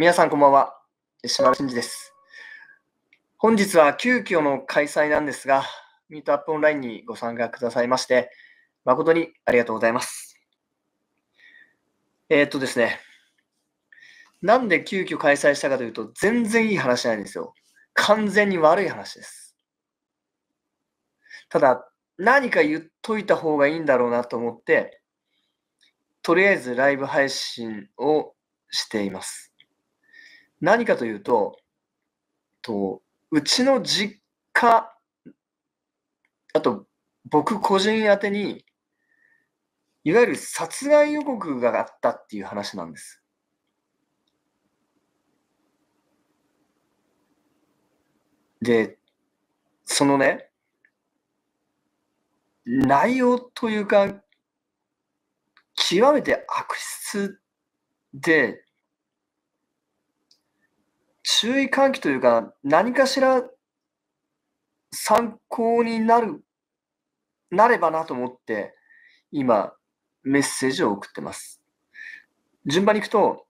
皆さんこんばんは。石丸真二です。本日は急遽の開催なんですが、ミートアップオンラインにご参加くださいまして、誠にありがとうございます。えー、っとですね、なんで急遽開催したかというと、全然いい話じゃないんですよ。完全に悪い話です。ただ、何か言っといた方がいいんだろうなと思って、とりあえずライブ配信をしています。何かというと、とうちの実家、あと僕個人宛てに、いわゆる殺害予告があったっていう話なんです。で、そのね、内容というか、極めて悪質で、注意喚起というか、何かしら参考になる、なればなと思って、今、メッセージを送ってます。順番にいくと、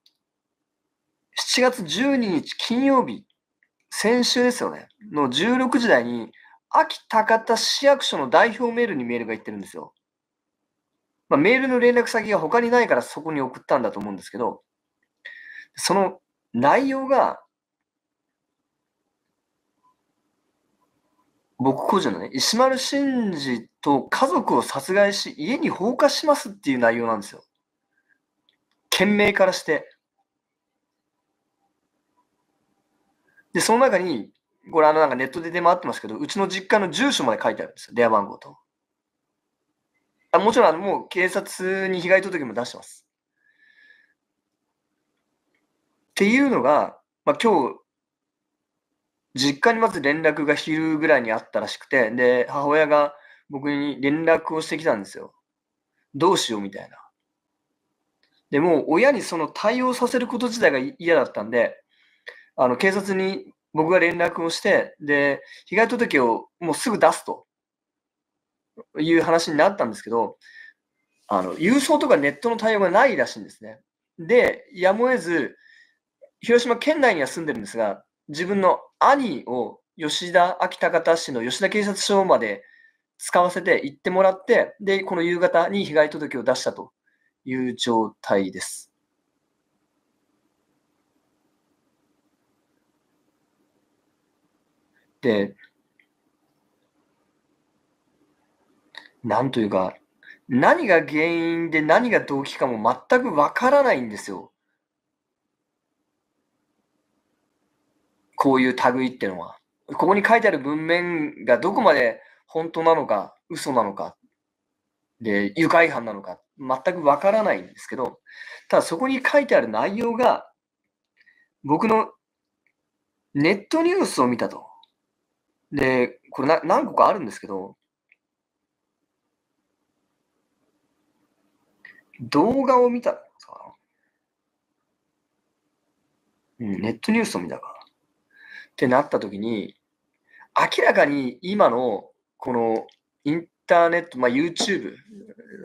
7月12日金曜日、先週ですよね、の16時台に、秋高田市役所の代表メールにメールが行ってるんですよ。まあ、メールの連絡先が他にないからそこに送ったんだと思うんですけど、その内容が僕こうじゃない石丸真二と家族を殺害し、家に放火しますっていう内容なんですよ。懸名からして。で、その中に、これあのなんかネットで出回ってますけど、うちの実家の住所まで書いてあるんですよ。電話番号と。あもちろんあの、もう警察に被害届も出してます。っていうのが、まあ、今日実家にまず連絡が昼ぐらいにあったらしくて、で、母親が僕に連絡をしてきたんですよ。どうしようみたいな。でもう親にその対応させること自体が嫌だったんで、あの警察に僕が連絡をして、で、被害届をもうすぐ出すという話になったんですけど、あの郵送とかネットの対応がないらしいんですね。で、やむを得ず、広島県内には住んでるんですが、自分の兄を吉田秋田方市の吉田警察署まで使わせて行ってもらって、で、この夕方に被害届を出したという状態です。で、なんというか、何が原因で何が動機かも全くわからないんですよ。こういう類っていうのは。ここに書いてある文面がどこまで本当なのか、嘘なのか、で、愉快犯なのか、全くわからないんですけど、ただそこに書いてある内容が、僕のネットニュースを見たと。で、これ何個かあるんですけど、動画を見たうん、ネットニュースを見たか。ってなった時に、明らかに今のこのインターネット、まあ、YouTube、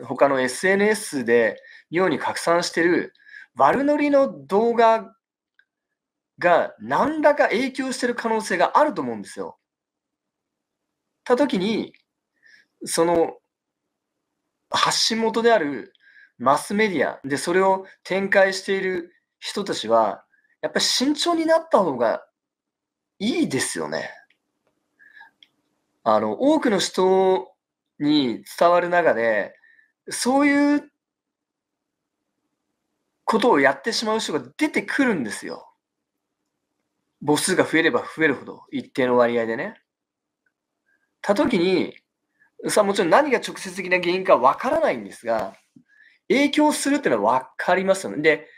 他の SNS で妙に拡散してる悪ノリの動画が何らか影響してる可能性があると思うんですよ。たときに、その発信元であるマスメディアでそれを展開している人たちは、やっぱり慎重になった方がいいですよね。あの、多くの人に伝わる中で、そういうことをやってしまう人が出てくるんですよ。母数が増えれば増えるほど、一定の割合でね。たときに、さあもちろん何が直接的な原因かわからないんですが、影響するっていうのは分かりますよね。で、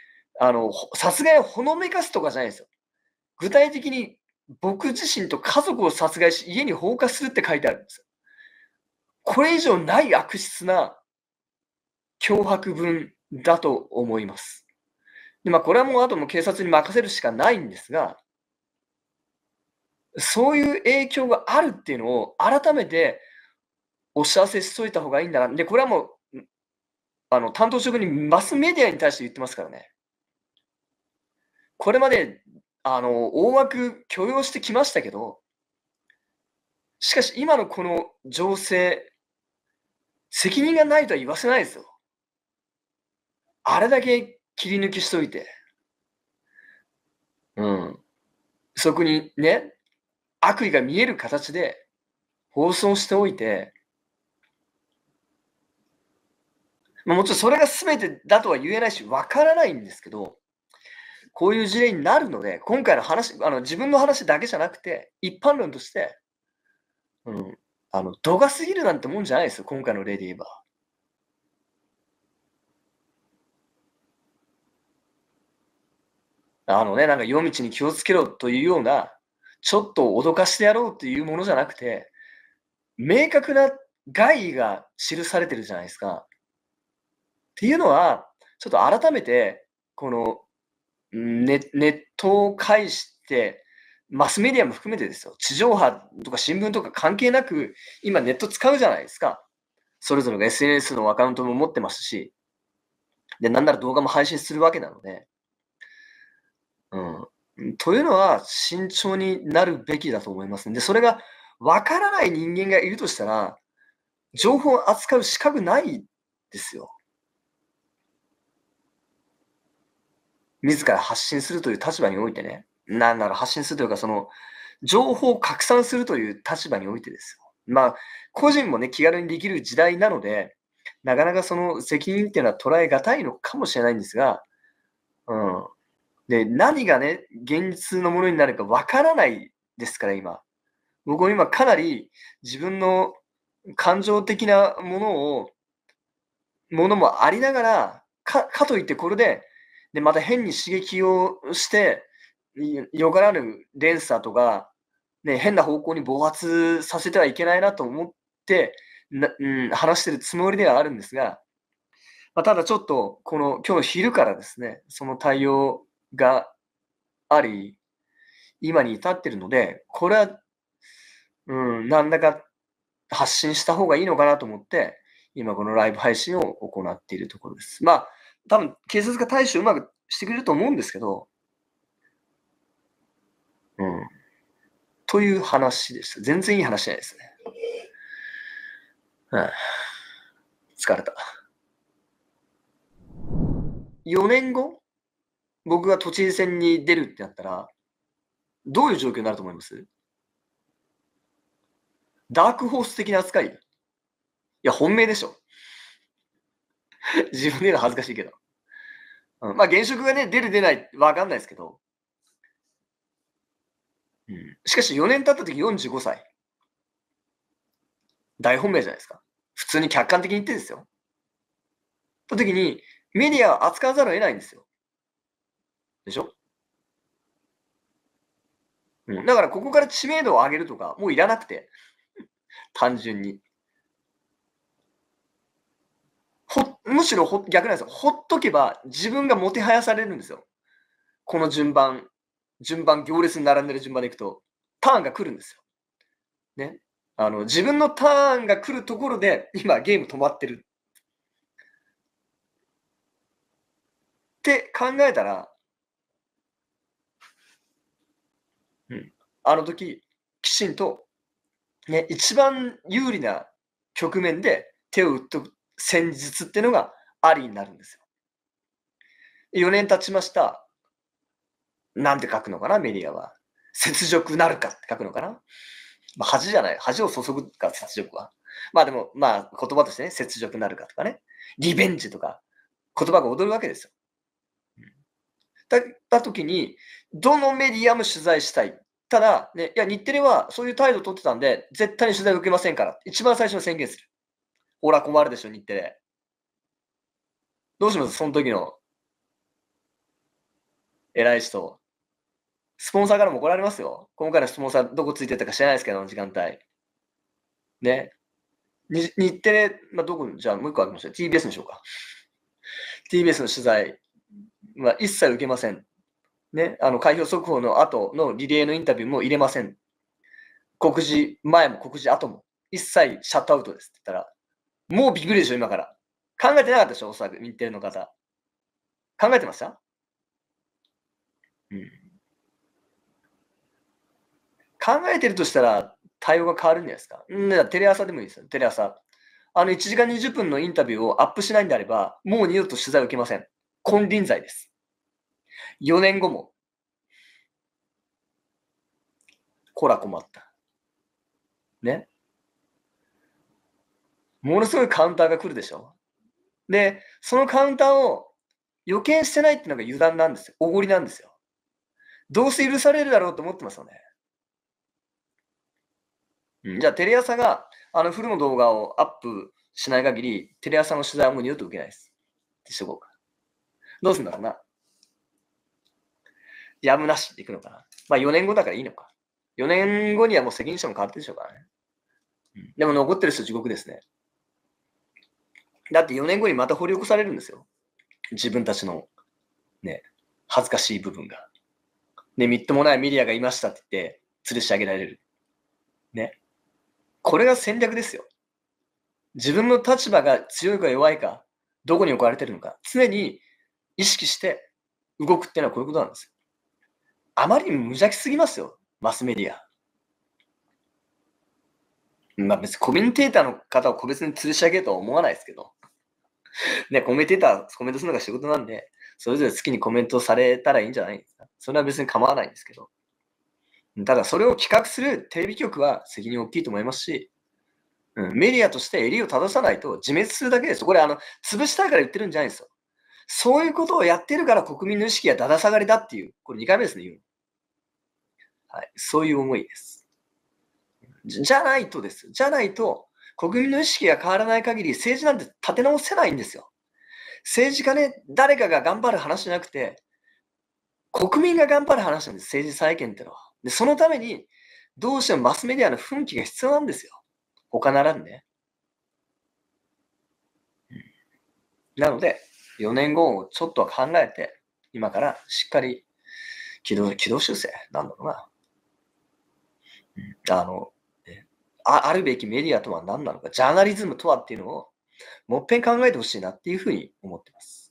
あの、さすがにほのめかすとかじゃないですよ。具体的に僕自身と家族を殺害し、家に放火するって書いてあるんですよ。これ以上ない悪質な脅迫文だと思います。でまあ、これはもうあとも警察に任せるしかないんですが、そういう影響があるっていうのを改めてお知らせしといた方がいいんだな。で、これはもう、あの担当職にマスメディアに対して言ってますからね。これまであの、大枠許容してきましたけど、しかし今のこの情勢、責任がないとは言わせないですよ。あれだけ切り抜きしといて。うん。そこにね、悪意が見える形で放送しておいて、まあ、もちろんそれが全てだとは言えないし、わからないんですけど、こういう事例になるので、今回の話、あの自分の話だけじゃなくて、一般論として、うん、あの、度が過ぎるなんてもんじゃないですよ、今回の例で言えば。あのね、なんか夜道に気をつけろというような、ちょっと脅かしてやろうというものじゃなくて、明確な害意が記されてるじゃないですか。っていうのは、ちょっと改めて、このネネットを介して、マスメディアも含めてですよ、地上波とか新聞とか関係なく、今ネット使うじゃないですか。それぞれが SNS のアカウントも持ってますし、で、なんなら動画も配信するわけなので、うん。というのは、慎重になるべきだと思いますで、それが分からない人間がいるとしたら、情報を扱う資格ないですよ。自ら発信するという立場においてね、なんなら発信するというか、その、情報を拡散するという立場においてですよ。まあ、個人もね、気軽にできる時代なので、なかなかその責任っていうのは捉えがたいのかもしれないんですが、うん。で、何がね、現実のものになるかわからないですから、今。僕も今かなり自分の感情的なものを、ものもありながら、か、かといってこれでで、また変に刺激をして、よからぬ連鎖とか、ね、変な方向に暴発させてはいけないなと思ってな、うん、話してるつもりではあるんですが、まあ、ただちょっと、この今日の昼からですね、その対応があり、今に至ってるので、これは、うん、なんだか発信した方がいいのかなと思って、今このライブ配信を行っているところです。まあ多分警察が対処うまくしてくれると思うんですけど、うん。という話でした。全然いい話じゃないですね。はん。疲れた。4年後、僕が都知事選に出るってなったら、どういう状況になると思いますダークホース的な扱いいや、本命でしょ。自分で言うの恥ずかしいけど。うん、まあ、現職がね、出る出ない、わかんないですけど。うん、しかし、4年経った時45歳。大本命じゃないですか。普通に客観的に言ってですよ。た時に、メディアは扱わざるを得ないんですよ。でしょ、うん、だから、ここから知名度を上げるとか、もういらなくて。単純に。ほむしろほ逆なんですよ。ほっとけば自分がもてはやされるんですよ。この順番、順番、行列に並んでる順番でいくと、ターンが来るんですよ。ね。あの自分のターンが来るところで、今ゲーム止まってる。って考えたら、うん、あの時、きちんと、ね、一番有利な局面で手を打っとく戦術っていうのがありになるんですよ。4年経ちました。なんて書くのかな、メディアは。雪辱なるかって書くのかな。まあ、恥じゃない。恥を注ぐか、雪辱は。まあでも、まあ言葉としてね、雪辱なるかとかね。リベンジとか、言葉が踊るわけですよ。だった時に、どのメディアも取材したい。ただ、ね、いや、日テレはそういう態度をとってたんで、絶対に取材を受けませんから、一番最初の宣言する。ほら困るでしょ、日テレ。どうしますその時の。偉い人。スポンサーからも怒られますよ。今回のスポンサーどこついてたか知らないですけど、時間帯。ね。日テレ、まあ、どこ、じゃあもう一個あげましょう。TBS にしようか。TBS の取材、まあ、一切受けません。ね、あの開票速報の後のリレーのインタビューも入れません。告示前も告示後も一切シャットアウトですって言ったら、もうびっくりでしょ、今から。考えてなかったでしょ、おそらく、日テレの方。考えてましたうん。考えてるとしたら、対応が変わるんじゃないですか。うん、だからテレ朝でもいいですよ、テレ朝。あの、1時間20分のインタビューをアップしないんであれば、もう二度と取材を受けません。金輪際です。4年後も。こら困った。ね。ものすごいカウンターが来るでしょ。で、そのカウンターを予見してないっていうのが油断なんですよ。おごりなんですよ。どうせ許されるだろうと思ってますよね。うん、じゃあ、テレ朝があのフルの動画をアップしない限り、テレ朝の取材はもう二度と受けないです。ってしとこうか。どうすんだろうな。やむなしっていくのかな。まあ4年後だからいいのか。4年後にはもう責任者も変わってるでしょうからね。でも残ってる人地獄ですね。だって4年後にまた掘り起こされるんですよ。自分たちの、ね、恥ずかしい部分が。ね、みっともないミリアがいましたって言って、吊るし上げられる。ね。これが戦略ですよ。自分の立場が強いか弱いか、どこに置かれてるのか、常に意識して動くっていうのはこういうことなんですよ。あまりに無邪気すぎますよ、マスメディア。まあ別にコメンテーターの方を個別に吊るし上げるとは思わないですけど。ね、コメンテーター、コメントするのが仕事なんで、それぞれ好きにコメントされたらいいんじゃないですか。それは別に構わないんですけど。ただ、それを企画するテレビ局は責任大きいと思いますし、うん、メディアとして襟を正さないと自滅するだけです。これ、あの、潰したいから言ってるんじゃないんですよ。そういうことをやってるから国民の意識がだだ下がりだっていう、これ2回目ですね、言うの。はい、そういう思いです。じゃないとです。じゃないと、国民の意識が変わらない限り、政治なんて立て直せないんですよ。政治家ね、誰かが頑張る話じゃなくて、国民が頑張る話なんです、政治再建ってのは。で、そのために、どうしてもマスメディアの奮起が必要なんですよ。他ならんね。なので、4年後をちょっとは考えて、今からしっかり軌道軌道修正なんだろうな。あの、あるべきメディアとは何なのか、ジャーナリズムとはっていうのを、もっぺん考えてほしいなっていうふうに思ってます。